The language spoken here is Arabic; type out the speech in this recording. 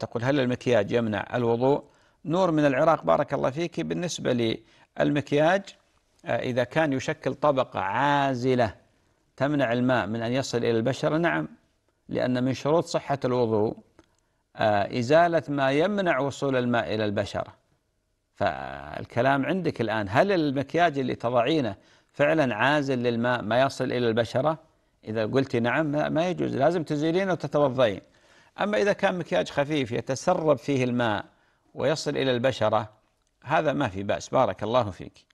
تقول هل المكياج يمنع الوضوء نور من العراق بارك الله فيك بالنسبة للمكياج آه، إذا كان يشكل طبقة عازلة تمنع الماء من أن يصل إلى البشرة نعم لأن من شروط صحة الوضوء آه، إزالة ما يمنع وصول الماء إلى البشرة فالكلام عندك الآن هل المكياج اللي تضعينه فعلا عازل للماء ما يصل إلى البشرة إذا قلت نعم ما يجوز لازم تزيلين وتتوضئين أما إذا كان مكياج خفيف يتسرب فيه الماء ويصل إلى البشرة هذا ما في بأس بارك الله فيك